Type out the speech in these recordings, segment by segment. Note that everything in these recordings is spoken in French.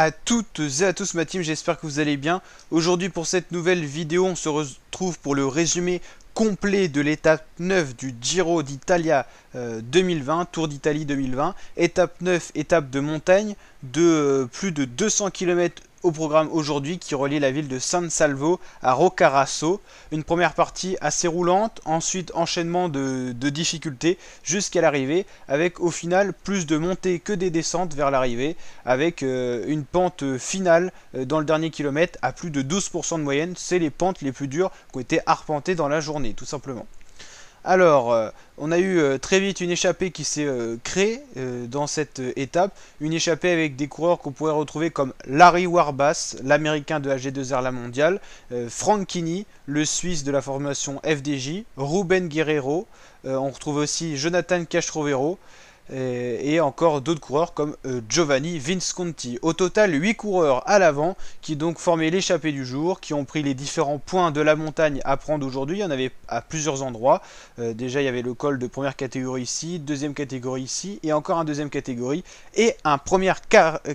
à toutes et à tous ma team, j'espère que vous allez bien. Aujourd'hui pour cette nouvelle vidéo, on se retrouve pour le résumé complet de l'étape 9 du Giro d'Italia 2020, euh, Tour d'Italie 2020, étape 9, étape de montagne de euh, plus de 200 km au programme aujourd'hui qui relie la ville de San Salvo à Roccaraso. Une première partie assez roulante, ensuite enchaînement de, difficultés jusqu'à l'arrivée, avec au final plus de montées que des descentes vers l'arrivée, avec euh, une pente finale euh, dans le dernier kilomètre à plus de 12% de moyenne. C'est les pentes les plus dures qui ont été arpentées dans la journée, tout simplement. Alors, euh, on a eu euh, très vite une échappée qui s'est euh, créée dans cette étape. Une échappée avec des coureurs qu'on pourrait retrouver comme Larry Warbass, l'américain de AG2R La Mondiale, Frank Kini, le Suisse de la formation FDJ, Ruben Guerrero, on retrouve aussi Jonathan Castrovero, euh, et, encore d'autres coureurs comme euh, Giovanni Visconti. Au total, 8 coureurs à l'avant qui donc formaient l'échappée du jour, qui ont pris les différents points de la montagne à prendre aujourd'hui. Il y en avait à plusieurs endroits. Euh, déjà, il y avait le col de première catégorie ici, deuxième catégorie ici, et encore un deuxième catégorie, et un première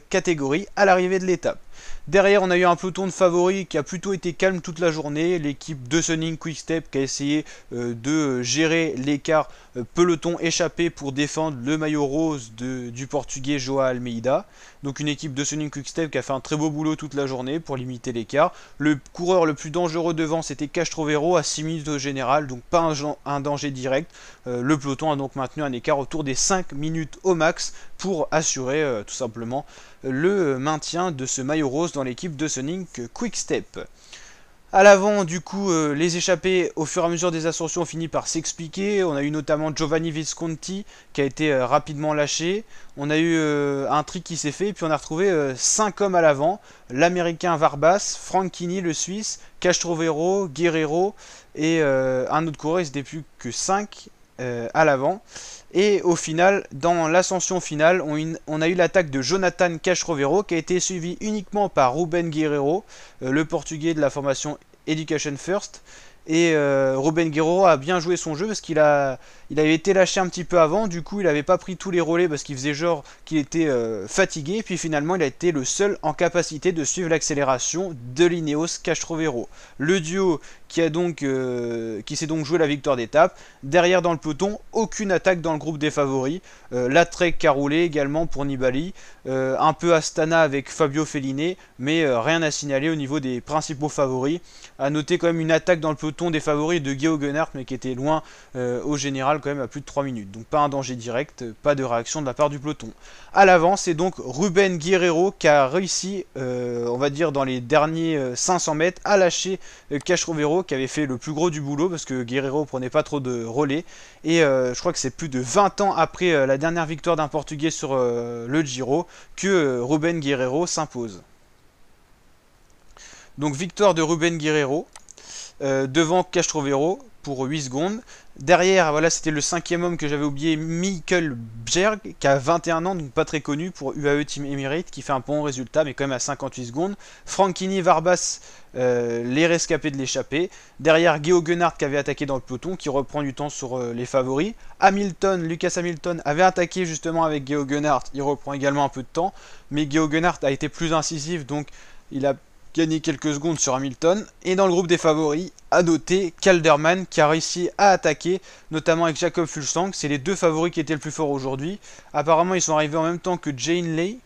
catégorie à l'arrivée de l'étape. Derrière, on a eu un peloton de favoris qui a plutôt été calme toute la journée. L'équipe de Sunning Quickstep qui a essayé euh, de gérer l'écart euh, peloton échappé pour défendre le maillot rose du portugais Joao Almeida. Donc une équipe de Sunning Quickstep qui a fait un très beau boulot toute la journée pour limiter l'écart. Le coureur le plus dangereux devant, c'était Castrovero à 6 minutes au général, donc pas un, danger direct. Euh, le peloton a donc maintenu un écart autour des 5 minutes au max pour assurer euh, tout simplement le maintien de ce maillot rose dans l'équipe de Sonic Quick Step. À l'avant, du coup, euh, les échappés, au fur et à mesure des ascensions, ont fini par s'expliquer. On a eu notamment Giovanni Visconti qui a été euh, rapidement lâché. On a eu un tri qui s'est fait. Et puis on a retrouvé 5 hommes à l'avant. L'américain Varbas, frankini le Suisse, Castrovero, Guerrero et un autre coureur. Il plus que 5. Euh, à l'avant. Et au final, dans l'ascension finale, on, a eu l'attaque de Jonathan Cachrovero qui a été suivi uniquement par Ruben Guerrero, euh, le portugais de la formation Education First. Et euh, Ruben Guerrero a bien joué son jeu parce qu'il a, il avait été lâché un petit peu avant. Du coup, il n'avait pas pris tous les relais parce qu'il faisait genre qu'il était fatigué. puis finalement, il a été le seul en capacité de suivre l'accélération de Lineos Castrovero. Le duo qui, a donc, euh, qui s'est donc joué la victoire d'étape. Derrière dans le peloton, aucune attaque dans le groupe des favoris. Euh, la Trek a également pour Nibali, euh, un peu Astana avec Fabio Felliné, mais rien à signaler au niveau des principaux favoris. A noter quand même une attaque dans le peloton des favoris de Guillaume Guenart, mais qui était loin au général quand même à plus de 3 minutes. Donc pas un danger direct, pas de réaction de la part du peloton. A l'avant, c'est donc Ruben Guerrero qui a réussi, on va dire dans les derniers 500 mètres, à lâcher Castrovero qui avait fait le plus gros du boulot parce que Guerrero prenait pas trop de relais. Et euh, je crois que c'est plus de 20 ans après euh, la dernière victoire d'un Portugais sur euh, le Giro que Ruben Guerrero s'impose. Donc victoire de Ruben Guerrero devant Castrovero, pour 8 secondes. Derrière, voilà, c'était le cinquième homme que j'avais oublié, Michael Bjerg, qui a 21 ans, donc pas très connu pour UAE Team Emirates, qui fait un bon résultat, mais quand même à 58 secondes. Frankini Varbas, euh, les rescapés de l'échappée. Derrière, Geo Gunnard, qui avait attaqué dans le peloton, qui reprend du temps sur euh, les favoris. Hamilton, Lucas Hamilton, avait attaqué justement avec Geo Gunnard, il reprend également un peu de temps, mais Geo Gunnard a été plus incisif, donc il a gagner quelques secondes sur Hamilton. Et dans le groupe des favoris, à noter Calderman qui a réussi à attaquer, notamment avec Jacob Fulstang. C'est les deux favoris qui étaient le plus forts aujourd'hui. Apparemment, ils sont arrivés en même temps que Jane Lay,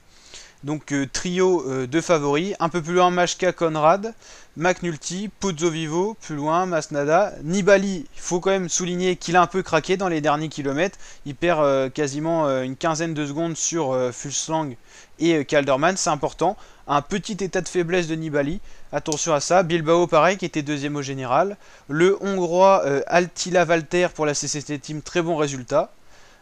donc euh, trio euh, de favoris. Un peu plus loin, Mashka Conrad, McNulty, Pozzo Vivo, plus loin, Masnada. Nibali, il faut quand même souligner qu'il a un peu craqué dans les derniers kilomètres. Il perd euh, quasiment une quinzaine de secondes sur Fulslang et Calderman, c'est important. Un petit état de faiblesse de Nibali, attention à ça. Bilbao, pareil, qui était deuxième au général. Le Hongrois Altila Valter pour la CCT Team, très bon résultat.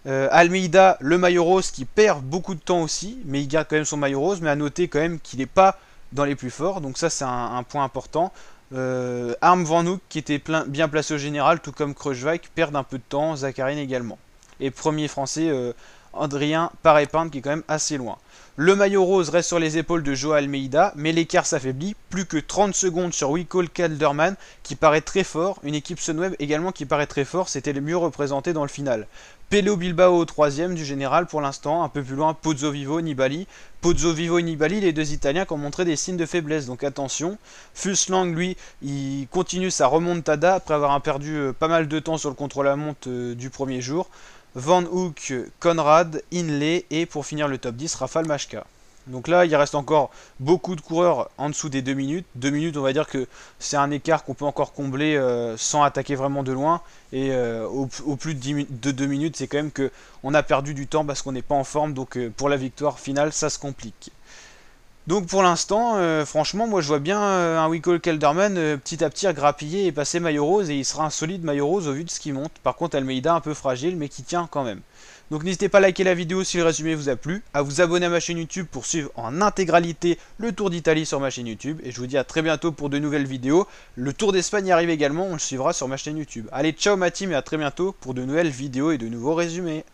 Euh, Almeida, le maillot rose qui perd beaucoup de temps aussi, mais il garde quand même son maillot rose, mais à noter quand même qu'il n'est pas dans les plus forts, donc ça c'est un, point important. Euh, Arm Van qui était bien placé au général, tout comme Kreuzweig, perd un peu de temps, Zakharine également. Et premier français euh, Adrien Parépinte qui est quand même assez loin. Le maillot rose reste sur les épaules de Joao Almeida, mais l'écart s'affaiblit. Plus que 30 secondes sur Wicole Calderman, qui paraît très fort. Une équipe Sunweb également qui paraît très fort, c'était le mieux représenté dans le final. Pelo Bilbao au troisième du général pour l'instant, un peu plus loin Pozzo Vivo, Nibali. Pozzo Vivo et Nibali, les deux Italiens qui ont montré des signes de faiblesse, donc attention. Fuslang, lui, il continue sa remontada après avoir perdu euh, pas mal de temps sur le contrôle à monte euh, du premier jour. Van Hook, Conrad, Inley et pour finir le top 10, Rafal Machka. Donc là, il reste encore beaucoup de coureurs en dessous des 2 minutes. 2 minutes, on va dire que c'est un écart qu'on peut encore combler euh, sans attaquer vraiment de loin. Et euh, au, plus de, 2 minutes, c'est quand même qu'on a perdu du temps parce qu'on n'est pas en forme. Donc euh, pour la victoire finale, ça se complique. Donc pour l'instant, euh, franchement, moi je vois bien euh, un Wickle Kelderman euh, petit à petit grappiller et passer maillot rose et il sera un solide maillot rose au vu de ce qui monte. Par contre, Almeida un peu fragile mais qui tient quand même. Donc n'hésitez pas à liker la vidéo si le résumé vous a plu, à vous abonner à ma chaîne YouTube pour suivre en intégralité le Tour d'Italie sur ma chaîne YouTube et je vous dis à très bientôt pour de nouvelles vidéos. Le Tour d'Espagne arrive également, on le suivra sur ma chaîne YouTube. Allez, ciao ma team et à très bientôt pour de nouvelles vidéos et de nouveaux résumés.